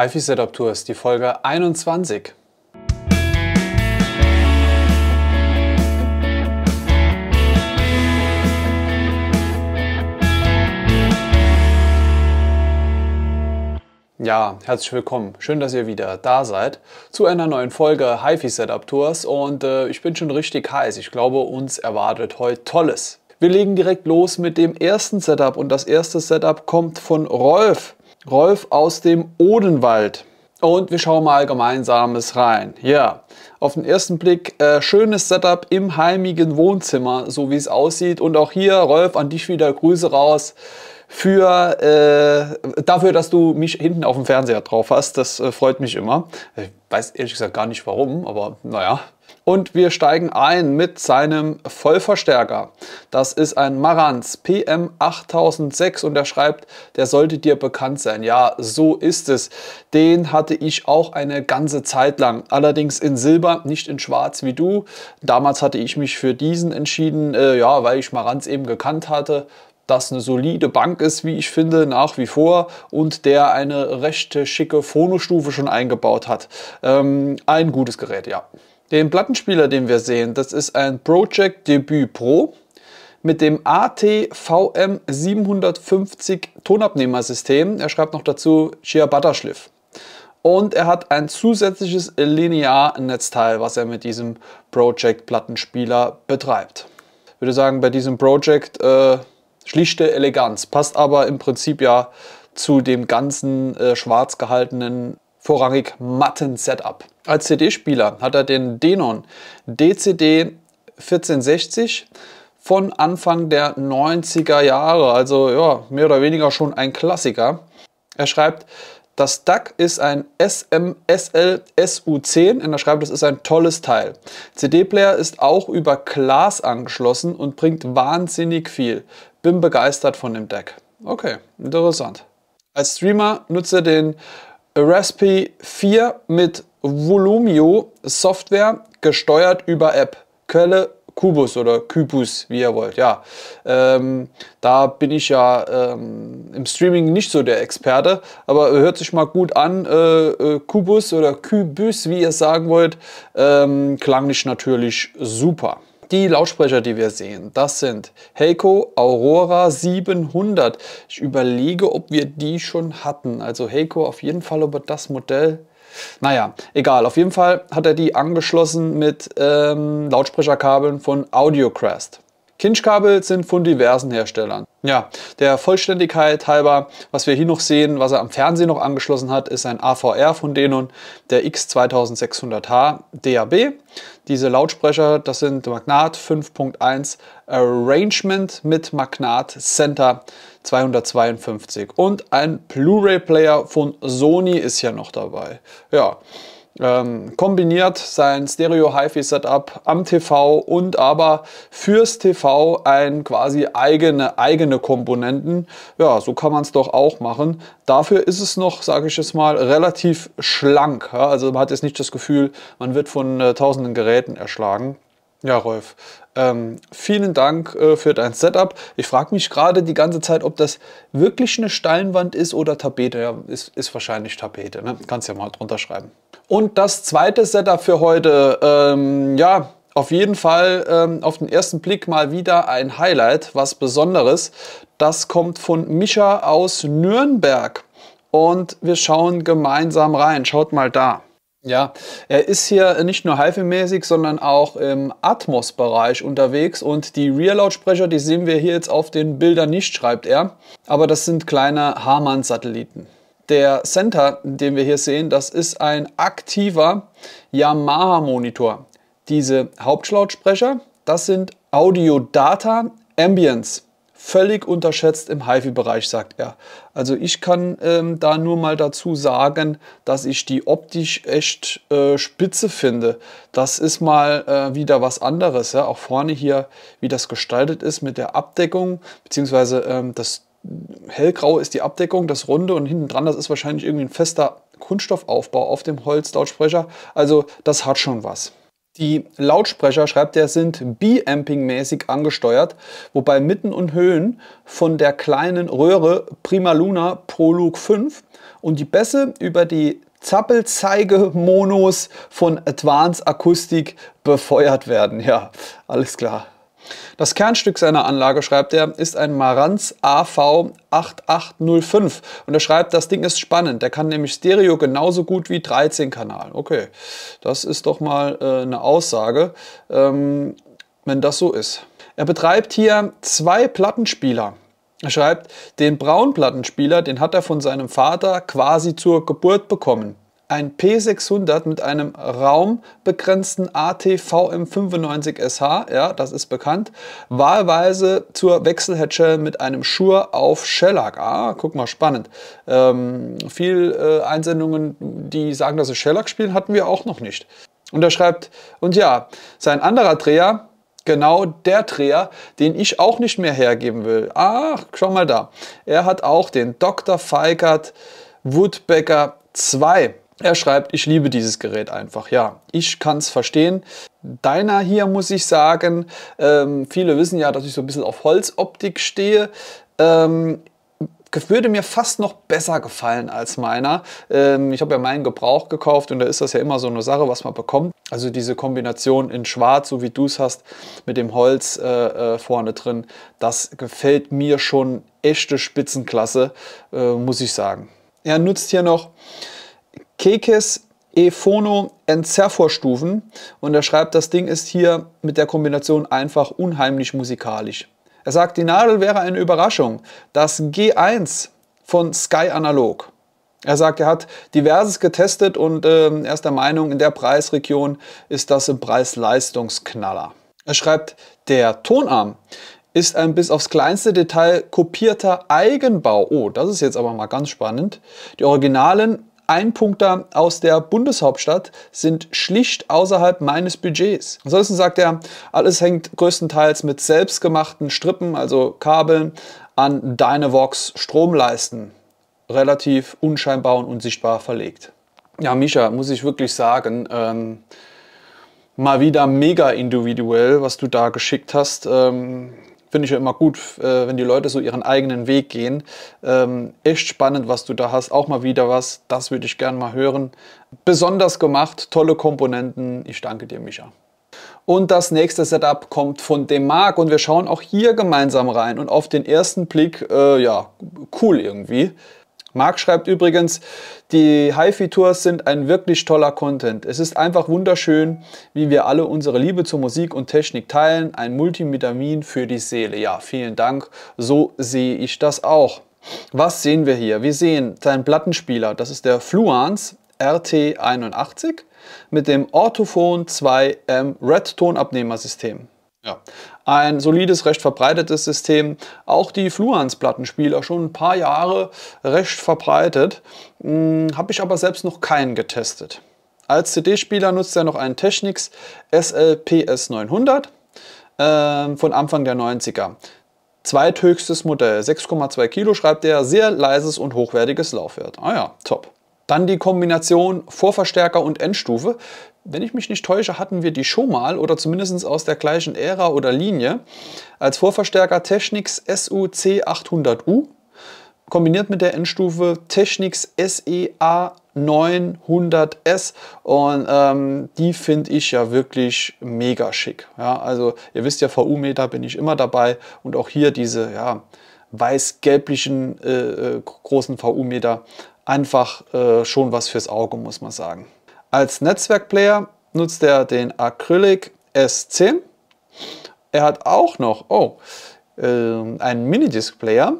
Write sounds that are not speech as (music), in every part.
HiFi Setup Tours, die Folge 21. Ja, herzlich willkommen. Schön, dass ihr wieder da seid zu einer neuen Folge HiFi Setup Tours und äh, ich bin schon richtig heiß. Ich glaube, uns erwartet heute Tolles. Wir legen direkt los mit dem ersten Setup und das erste Setup kommt von Rolf. Rolf aus dem Odenwald. Und wir schauen mal gemeinsames rein. Ja, auf den ersten Blick äh, schönes Setup im heimigen Wohnzimmer, so wie es aussieht. Und auch hier, Rolf, an dich wieder Grüße raus für äh, dafür, dass du mich hinten auf dem Fernseher drauf hast. Das äh, freut mich immer. Ich weiß ehrlich gesagt gar nicht warum, aber naja, und wir steigen ein mit seinem Vollverstärker. Das ist ein Marantz PM8006 und er schreibt, der sollte dir bekannt sein. Ja, so ist es. Den hatte ich auch eine ganze Zeit lang. Allerdings in Silber, nicht in Schwarz wie du. Damals hatte ich mich für diesen entschieden, äh, ja, weil ich Marantz eben gekannt hatte das eine solide Bank ist, wie ich finde, nach wie vor und der eine recht schicke Phonostufe schon eingebaut hat. Ähm, ein gutes Gerät, ja. Den Plattenspieler, den wir sehen, das ist ein Project Debut Pro mit dem ATVM 750 Tonabnehmersystem. Er schreibt noch dazu Ciabatta Schliff. Und er hat ein zusätzliches Linear-Netzteil, was er mit diesem Project Plattenspieler betreibt. Ich würde sagen, bei diesem Project äh, schlichte Eleganz. Passt aber im Prinzip ja zu dem ganzen äh, schwarz gehaltenen vorrangig Matten-Setup. Als CD-Spieler hat er den Denon DCD 1460 von Anfang der 90er Jahre, also ja, mehr oder weniger schon ein Klassiker. Er schreibt, das DAC ist ein SMSL SU10 und er schreibt, das ist ein tolles Teil. CD-Player ist auch über Glas angeschlossen und bringt wahnsinnig viel. Bin begeistert von dem Deck. Okay, interessant. Als Streamer nutzt er den Raspi 4 mit Volumio Software gesteuert über App. Quelle Kubus oder Kubus, wie ihr wollt. Ja, ähm, da bin ich ja ähm, im Streaming nicht so der Experte, aber hört sich mal gut an. Äh, äh Kubus oder Kybus, wie ihr sagen wollt, ähm, klang nicht natürlich super. Die Lautsprecher, die wir sehen, das sind Heiko Aurora 700. Ich überlege, ob wir die schon hatten. Also Heiko auf jeden Fall über das Modell. Naja, egal. Auf jeden Fall hat er die angeschlossen mit ähm, Lautsprecherkabeln von AudioCrest. Kinchkabel sind von diversen Herstellern. Ja, der Vollständigkeit halber, was wir hier noch sehen, was er am Fernsehen noch angeschlossen hat, ist ein AVR von Denon, der X2600H DAB. Diese Lautsprecher, das sind Magnat 5.1 Arrangement mit Magnat Center 252 und ein Blu-ray Player von Sony ist ja noch dabei. Ja, ähm, kombiniert sein Stereo-HiFi-Setup am TV und aber fürs TV ein quasi eigene, eigene Komponenten. Ja, so kann man es doch auch machen. Dafür ist es noch, sage ich jetzt mal, relativ schlank. Ja? Also man hat jetzt nicht das Gefühl, man wird von äh, tausenden Geräten erschlagen. Ja, Rolf, ähm, vielen Dank äh, für dein Setup. Ich frage mich gerade die ganze Zeit, ob das wirklich eine Steinwand ist oder Tapete. Ja, ist, ist wahrscheinlich Tapete. Ne? Kannst ja mal drunter schreiben. Und das zweite Setup für heute, ähm, ja, auf jeden Fall ähm, auf den ersten Blick mal wieder ein Highlight, was Besonderes. Das kommt von Mischa aus Nürnberg. Und wir schauen gemeinsam rein. Schaut mal da. Ja, er ist hier nicht nur HiFi-mäßig, sondern auch im Atmos-Bereich unterwegs und die Rear-Lautsprecher, die sehen wir hier jetzt auf den Bildern nicht, schreibt er, aber das sind kleine Hamann-Satelliten. Der Center, den wir hier sehen, das ist ein aktiver Yamaha-Monitor. Diese Hauptlautsprecher, das sind Audio Data Ambience völlig unterschätzt im HIFI-Bereich, sagt er. Also ich kann ähm, da nur mal dazu sagen, dass ich die optisch echt äh, spitze finde. Das ist mal äh, wieder was anderes. Ja? Auch vorne hier, wie das gestaltet ist mit der Abdeckung, beziehungsweise ähm, das hellgrau ist die Abdeckung, das runde und hinten dran, das ist wahrscheinlich irgendwie ein fester Kunststoffaufbau auf dem Holzlautsprecher. Also das hat schon was. Die Lautsprecher, schreibt er, sind B-Amping-mäßig angesteuert, wobei Mitten und Höhen von der kleinen Röhre Prima Luna Prolog 5 und die Bässe über die Zappelzeige-Monos von Advanced Akustik befeuert werden. Ja, alles klar. Das Kernstück seiner Anlage, schreibt er, ist ein Marantz AV8805. Und er schreibt, das Ding ist spannend. Der kann nämlich Stereo genauso gut wie 13-Kanal. Okay, das ist doch mal äh, eine Aussage, ähm, wenn das so ist. Er betreibt hier zwei Plattenspieler. Er schreibt, den Braunplattenspieler, den hat er von seinem Vater quasi zur Geburt bekommen ein P600 mit einem raumbegrenzten ATVM95SH, ja, das ist bekannt, wahlweise zur Wechselhatchel mit einem Schur auf Shellac. Ah, guck mal, spannend. Ähm, viel äh, Einsendungen, die sagen, dass sie Shellac spielen, hatten wir auch noch nicht. Und er schreibt, und ja, sein anderer Dreher, genau der Dreher, den ich auch nicht mehr hergeben will. Ach, schau mal da. Er hat auch den Dr. Feikert Woodbecker 2 er schreibt, ich liebe dieses Gerät einfach. Ja, ich kann es verstehen. Deiner hier muss ich sagen, ähm, viele wissen ja, dass ich so ein bisschen auf Holzoptik stehe. Ähm, würde mir fast noch besser gefallen als meiner. Ähm, ich habe ja meinen Gebrauch gekauft und da ist das ja immer so eine Sache, was man bekommt. Also diese Kombination in Schwarz, so wie du es hast, mit dem Holz äh, äh, vorne drin, das gefällt mir schon echte Spitzenklasse, äh, muss ich sagen. Er nutzt hier noch Kekes Efono Entzerfor-Stufen und er schreibt, das Ding ist hier mit der Kombination einfach unheimlich musikalisch. Er sagt, die Nadel wäre eine Überraschung. Das G1 von Sky Analog. Er sagt, er hat diverses getestet und äh, er ist der Meinung, in der Preisregion ist das ein Preis-Leistungsknaller. Er schreibt, der Tonarm ist ein bis aufs kleinste Detail kopierter Eigenbau. Oh, das ist jetzt aber mal ganz spannend. Die originalen Einpunkter aus der Bundeshauptstadt sind schlicht außerhalb meines Budgets. Ansonsten sagt er, alles hängt größtenteils mit selbstgemachten Strippen, also Kabeln, an Dynevox Stromleisten. Relativ unscheinbar und unsichtbar verlegt. Ja, Misha, muss ich wirklich sagen, ähm, mal wieder mega individuell, was du da geschickt hast. Ähm, finde ich ja immer gut, äh, wenn die Leute so ihren eigenen Weg gehen. Ähm, echt spannend, was du da hast. Auch mal wieder was. Das würde ich gerne mal hören. Besonders gemacht, tolle Komponenten. Ich danke dir, Micha. Und das nächste Setup kommt von dem Marc und wir schauen auch hier gemeinsam rein. Und auf den ersten Blick, äh, ja, cool irgendwie. Marc schreibt übrigens, die HiFi-Tours sind ein wirklich toller Content. Es ist einfach wunderschön, wie wir alle unsere Liebe zur Musik und Technik teilen. Ein Multivitamin für die Seele. Ja, vielen Dank. So sehe ich das auch. Was sehen wir hier? Wir sehen seinen Plattenspieler. Das ist der Fluence RT81 mit dem Orthophon 2M Red Tonabnehmersystem. Ja ein solides, recht verbreitetes System. Auch die Fluans-Plattenspieler schon ein paar Jahre recht verbreitet, hm, habe ich aber selbst noch keinen getestet. Als CD-Spieler nutzt er noch einen Technics SLPS 900 äh, von Anfang der 90er. Zweithöchstes Modell, 6,2 Kilo, schreibt er, sehr leises und hochwertiges Laufwerk. Ah ja, top. Dann die Kombination Vorverstärker und Endstufe, wenn ich mich nicht täusche, hatten wir die schon mal oder zumindest aus der gleichen Ära oder Linie als Vorverstärker Technics SUC 800U kombiniert mit der Endstufe Technics SEA 900S und ähm, die finde ich ja wirklich mega schick. Ja, also ihr wisst ja, VU-Meter bin ich immer dabei und auch hier diese ja, weiß-gelblichen äh, äh großen VU-Meter einfach äh, schon was fürs Auge, muss man sagen. Als Netzwerkplayer nutzt er den Acrylic S10. Er hat auch noch oh, äh, einen Minidisc-Player,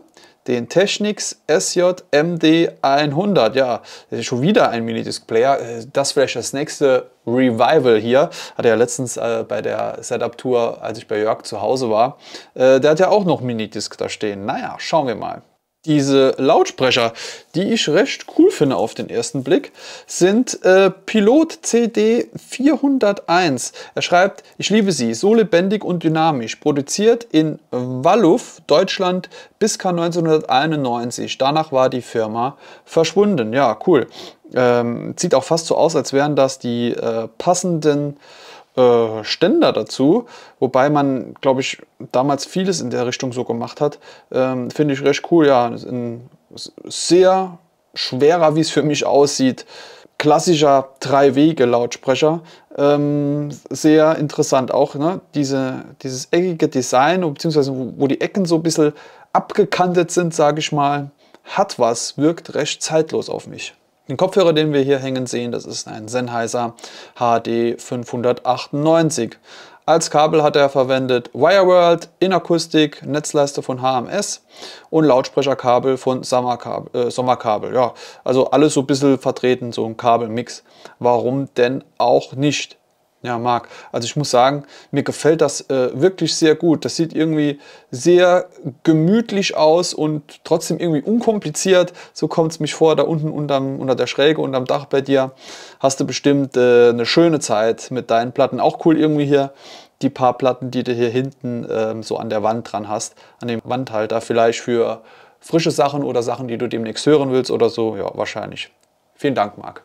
den Technics sjmd 100 Ja, schon wieder ein Minidisc-Player. Äh, das vielleicht das nächste Revival hier. Hat er ja letztens äh, bei der Setup-Tour, als ich bei Jörg zu Hause war. Äh, der hat ja auch noch Minidisc da stehen. Naja, schauen wir mal diese Lautsprecher, die ich recht cool finde auf den ersten Blick, sind äh, Pilot CD 401. Er schreibt, ich liebe sie, so lebendig und dynamisch, produziert in Walluf, Deutschland, bis 1991. Danach war die Firma verschwunden. Ja, cool. Ähm, sieht auch fast so aus, als wären das die äh, passenden äh, Ständer dazu, wobei man, glaube ich, damals vieles in der Richtung so gemacht hat. Ähm, Finde ich recht cool, ja. Ein sehr schwerer, wie es für mich aussieht, klassischer Drei-Wege-Lautsprecher. Ähm, sehr interessant auch, ne? Diese, dieses eckige Design, beziehungsweise wo die Ecken so ein bisschen abgekantet sind, sage ich mal, hat was, wirkt recht zeitlos auf mich. Den Kopfhörer, den wir hier hängen sehen, das ist ein Sennheiser HD 598. Als Kabel hat er verwendet Wireworld, Inakustik, Netzleiste von HMS und Lautsprecherkabel von Sommerkabel. Äh, Sommerkabel ja. Also alles so ein bisschen vertreten, so ein Kabelmix. Warum denn auch nicht? Ja, Marc, also ich muss sagen, mir gefällt das äh, wirklich sehr gut. Das sieht irgendwie sehr gemütlich aus und trotzdem irgendwie unkompliziert. So kommt es mich vor, da unten unterm, unter der Schräge, unterm Dach bei dir hast du bestimmt äh, eine schöne Zeit mit deinen Platten. Auch cool irgendwie hier die paar Platten, die du hier hinten ähm, so an der Wand dran hast, an dem Wandhalter vielleicht für frische Sachen oder Sachen, die du demnächst hören willst oder so. Ja, wahrscheinlich. Vielen Dank, Marc.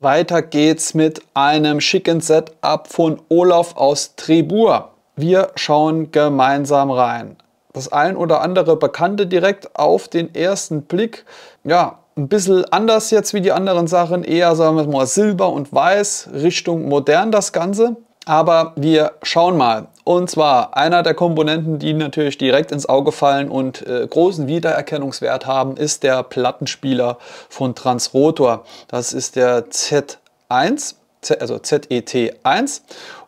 Weiter geht's mit einem schicken Setup von Olaf aus Tribur. Wir schauen gemeinsam rein. Das ein oder andere Bekannte direkt auf den ersten Blick. Ja, ein bisschen anders jetzt wie die anderen Sachen. Eher, sagen wir mal, silber und weiß, Richtung modern das Ganze. Aber wir schauen mal. Und zwar einer der Komponenten, die natürlich direkt ins Auge fallen und äh, großen Wiedererkennungswert haben, ist der Plattenspieler von Transrotor. Das ist der Z1, Z, also ZET1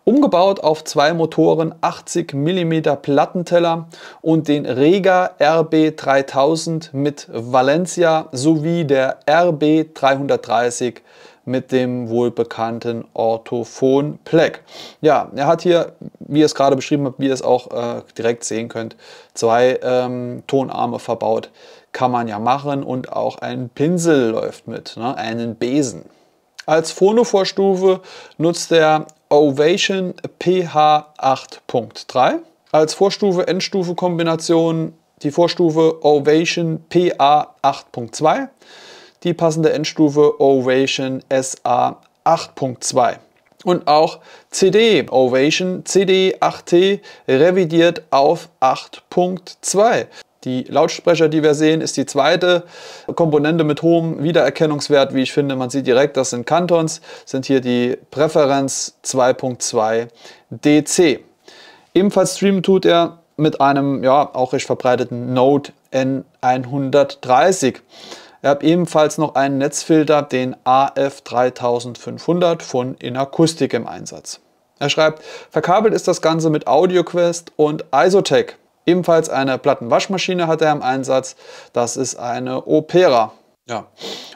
umgebaut auf zwei Motoren, 80 mm Plattenteller und den Rega RB3000 mit Valencia sowie der RB330 mit dem wohlbekannten Orthophon Pleck. Ja, er hat hier, wie ihr es gerade beschrieben habt, wie ihr es auch äh, direkt sehen könnt, zwei ähm, Tonarme verbaut. Kann man ja machen und auch ein Pinsel läuft mit, ne? einen Besen. Als Phono-Vorstufe nutzt er Ovation PH 8.3. Als Vorstufe-Endstufe-Kombination die Vorstufe Ovation PA 8.2 die passende Endstufe Ovation SA 8.2. Und auch CD, Ovation CD 8T revidiert auf 8.2. Die Lautsprecher, die wir sehen, ist die zweite Komponente mit hohem Wiedererkennungswert. Wie ich finde, man sieht direkt, das sind Kantons, sind hier die Präferenz 2.2 DC. Ebenfalls streamen tut er mit einem, ja, auch recht verbreiteten Note N130. Ihr habt ebenfalls noch einen Netzfilter, den AF3500 von Inakustik im Einsatz. Er schreibt, verkabelt ist das Ganze mit AudioQuest und Isotech. Ebenfalls eine Plattenwaschmaschine hat er im Einsatz. Das ist eine Opera. Ja.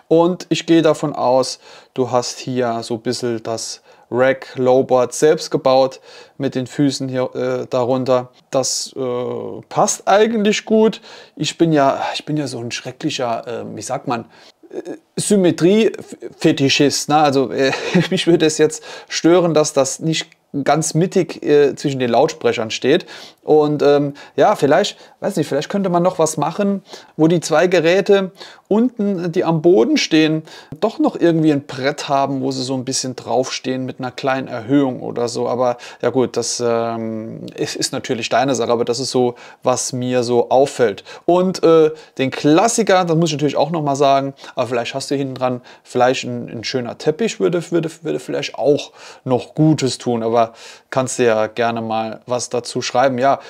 Und ich gehe davon aus, du hast hier so ein bisschen das Rack Lowboard selbst gebaut mit den Füßen hier äh, darunter. Das äh, passt eigentlich gut. Ich bin ja, ich bin ja so ein schrecklicher, äh, wie sagt man, äh, Symmetrie-Fetischist. Ne? Also äh, (laughs) mich würde es jetzt stören, dass das nicht ganz mittig äh, zwischen den Lautsprechern steht. Und ähm, ja, vielleicht, weiß nicht, vielleicht könnte man noch was machen, wo die zwei Geräte unten, die am Boden stehen, doch noch irgendwie ein Brett haben, wo sie so ein bisschen draufstehen mit einer kleinen Erhöhung oder so. Aber ja gut, das ähm, ist, ist, natürlich deine Sache, aber das ist so, was mir so auffällt. Und äh, den Klassiker, das muss ich natürlich auch nochmal sagen, aber vielleicht hast du hinten dran, vielleicht ein, ein schöner Teppich würde, würde, würde vielleicht auch noch Gutes tun. Aber aber kannst du ja gerne mal was dazu schreiben. Ja,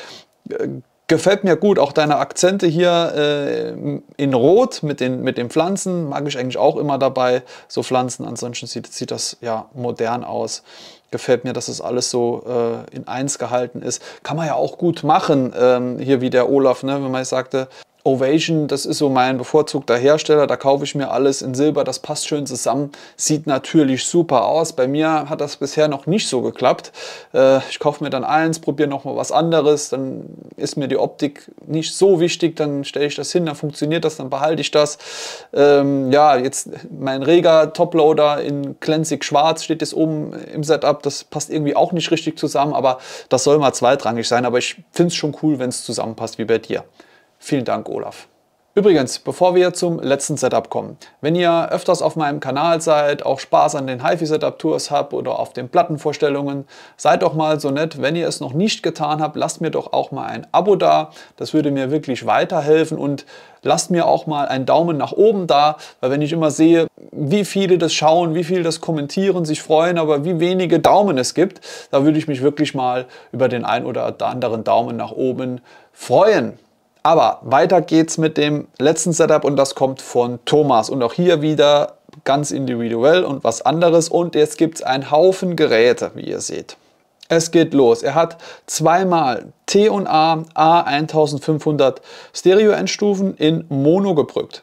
gefällt mir gut. Auch deine Akzente hier äh, in Rot mit den, mit den Pflanzen mag ich eigentlich auch immer dabei. So Pflanzen, ansonsten sieht, sieht das ja modern aus. Gefällt mir, dass es das alles so äh, in eins gehalten ist. Kann man ja auch gut machen, ähm, hier wie der Olaf, ne, wenn man sagte, Ovation, das ist so mein bevorzugter Hersteller, da kaufe ich mir alles in Silber, das passt schön zusammen, sieht natürlich super aus. Bei mir hat das bisher noch nicht so geklappt. Äh, ich kaufe mir dann eins, probiere nochmal was anderes, dann ist mir die Optik nicht so wichtig, dann stelle ich das hin, dann funktioniert das, dann behalte ich das. Ähm, ja, jetzt mein Rega Toploader in glänzig schwarz steht jetzt oben im Setup, das passt irgendwie auch nicht richtig zusammen, aber das soll mal zweitrangig sein, aber ich finde es schon cool, wenn es zusammenpasst wie bei dir. Vielen Dank, Olaf. Übrigens, bevor wir zum letzten Setup kommen, wenn ihr öfters auf meinem Kanal seid, auch Spaß an den HiFi Setup Tours habt oder auf den Plattenvorstellungen, seid doch mal so nett, wenn ihr es noch nicht getan habt, lasst mir doch auch mal ein Abo da, das würde mir wirklich weiterhelfen und lasst mir auch mal einen Daumen nach oben da, weil wenn ich immer sehe, wie viele das schauen, wie viele das kommentieren, sich freuen, aber wie wenige Daumen es gibt, da würde ich mich wirklich mal über den ein oder anderen Daumen nach oben freuen. Aber weiter geht's mit dem letzten Setup und das kommt von Thomas. Und auch hier wieder ganz individuell und was anderes. Und jetzt gibt es einen Haufen Geräte, wie ihr seht. Es geht los. Er hat zweimal T&A A 1500 Stereo-Endstufen in Mono gebrückt.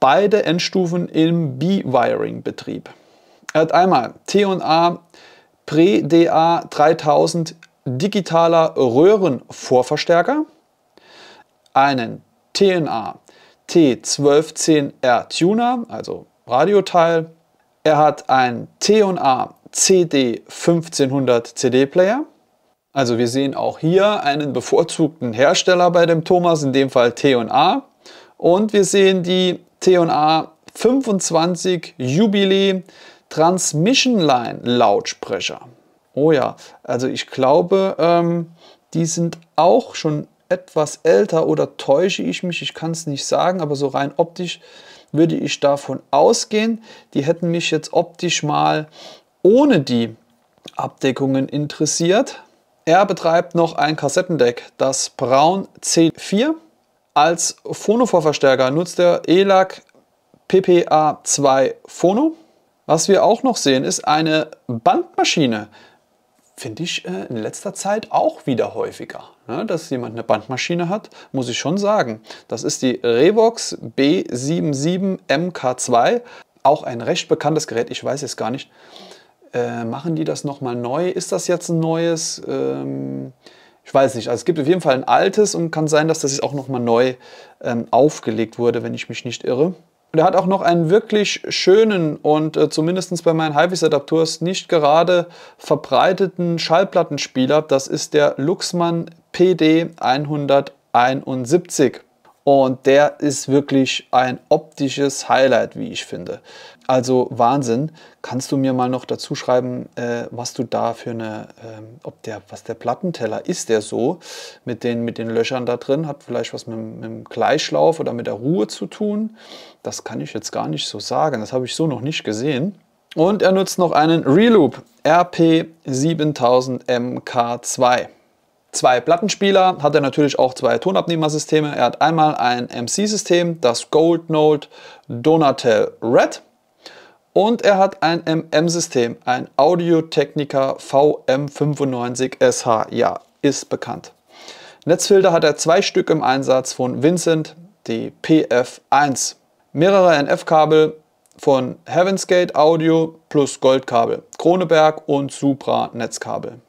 Beide Endstufen im B-Wiring-Betrieb. Er hat einmal T&A Pre-DA 3000 digitaler Röhrenvorverstärker einen TNA T1210R Tuner, also Radioteil. Er hat einen TNA CD1500 CD Player. Also wir sehen auch hier einen bevorzugten Hersteller bei dem Thomas, in dem Fall T&A. Und wir sehen die T&A 25 Jubilee Transmission Line Lautsprecher. Oh ja, also ich glaube, ähm, die sind auch schon etwas älter oder täusche ich mich? Ich kann es nicht sagen, aber so rein optisch würde ich davon ausgehen. Die hätten mich jetzt optisch mal ohne die Abdeckungen interessiert. Er betreibt noch ein Kassettendeck, das Braun C4. Als Phonovorverstärker nutzt er ELAC PPA2 Phono. Was wir auch noch sehen, ist eine Bandmaschine finde ich äh, in letzter Zeit auch wieder häufiger. Ne? Dass jemand eine Bandmaschine hat, muss ich schon sagen. Das ist die Revox B77MK2, auch ein recht bekanntes Gerät, ich weiß jetzt gar nicht. Äh, machen die das nochmal neu? Ist das jetzt ein neues? Ähm, ich weiß nicht. Also es gibt auf jeden Fall ein altes und kann sein, dass das jetzt auch nochmal neu ähm, aufgelegt wurde, wenn ich mich nicht irre. Und er hat auch noch einen wirklich schönen und äh, zumindest bei meinen Highvis-Adaptors nicht gerade verbreiteten Schallplattenspieler. Das ist der Luxman PD 171. Und der ist wirklich ein optisches Highlight, wie ich finde. Also Wahnsinn. Kannst du mir mal noch dazu schreiben, äh, was du da für eine, ähm, ob der, was der Plattenteller ist, der so mit den, mit den Löchern da drin, hat vielleicht was mit, mit dem Gleichlauf oder mit der Ruhe zu tun? Das kann ich jetzt gar nicht so sagen. Das habe ich so noch nicht gesehen. Und er nutzt noch einen Reloop RP7000MK2 zwei Plattenspieler, hat er natürlich auch zwei Tonabnehmersysteme. Er hat einmal ein MC-System, das Gold Note Donatel Red. Und er hat ein MM-System, ein Audio-Technica VM95SH. Ja, ist bekannt. Netzfilter hat er zwei Stück im Einsatz von Vincent, die PF1. Mehrere NF-Kabel von Heavensgate Audio plus Goldkabel, Kroneberg und Supra Netzkabel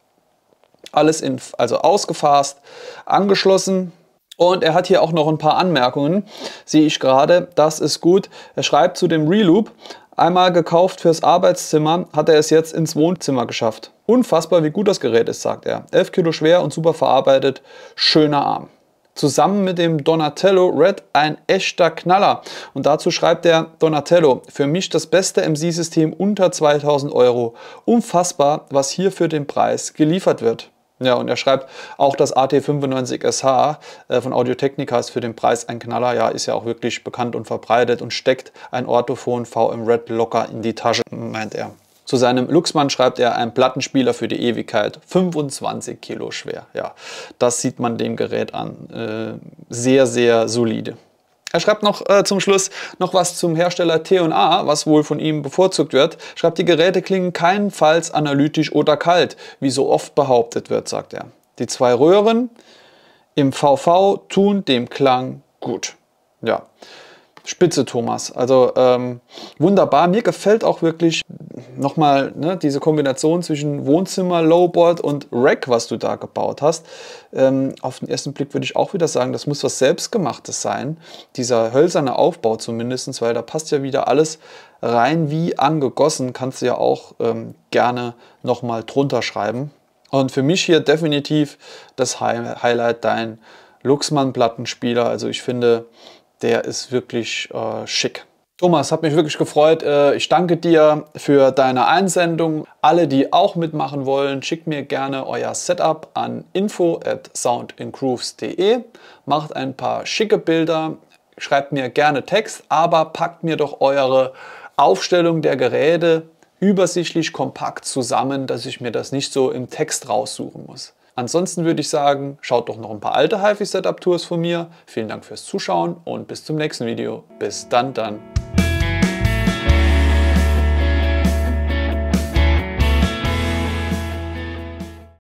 alles in, also ausgefasst, angeschlossen. Und er hat hier auch noch ein paar Anmerkungen, sehe ich gerade. Das ist gut. Er schreibt zu dem Reloop, einmal gekauft fürs Arbeitszimmer, hat er es jetzt ins Wohnzimmer geschafft. Unfassbar, wie gut das Gerät ist, sagt er. 11 Kilo schwer und super verarbeitet. Schöner Arm zusammen mit dem Donatello Red ein echter Knaller. Und dazu schreibt der Donatello, für mich das beste MC-System unter 2000 Euro. Unfassbar, was hier für den Preis geliefert wird. Ja, und er schreibt, auch das AT95SH äh, von Audio-Technica ist für den Preis ein Knaller. Ja, ist ja auch wirklich bekannt und verbreitet und steckt ein Orthophon VM Red locker in die Tasche, meint er. Zu seinem Luxmann schreibt er, ein Plattenspieler für die Ewigkeit, 25 Kilo schwer. Ja, das sieht man dem Gerät an. Äh, sehr, sehr solide. Er schreibt noch äh, zum Schluss noch was zum Hersteller T&A, was wohl von ihm bevorzugt wird. Schreibt, die Geräte klingen keinenfalls analytisch oder kalt, wie so oft behauptet wird, sagt er. Die zwei Röhren im VV tun dem Klang gut. Ja. Spitze, Thomas. Also ähm, wunderbar. Mir gefällt auch wirklich nochmal ne, diese Kombination zwischen Wohnzimmer, Lowboard und Rack, was du da gebaut hast. Ähm, auf den ersten Blick würde ich auch wieder sagen, das muss was Selbstgemachtes sein. Dieser hölzerne Aufbau zumindest, weil da passt ja wieder alles rein wie angegossen. Kannst du ja auch ähm, gerne nochmal drunter schreiben. Und für mich hier definitiv das Highlight dein Luxmann-Plattenspieler. Also ich finde, der ist wirklich äh, schick. Thomas, hat mich wirklich gefreut. Äh, ich danke dir für deine Einsendung. Alle, die auch mitmachen wollen, schickt mir gerne euer Setup an info at soundingrooves.de. Macht ein paar schicke Bilder, schreibt mir gerne Text, aber packt mir doch eure Aufstellung der Geräte übersichtlich kompakt zusammen, dass ich mir das nicht so im Text raussuchen muss. Ansonsten würde ich sagen, schaut doch noch ein paar alte HiFi Setup Tours von mir. Vielen Dank fürs Zuschauen und bis zum nächsten Video. Bis dann dann.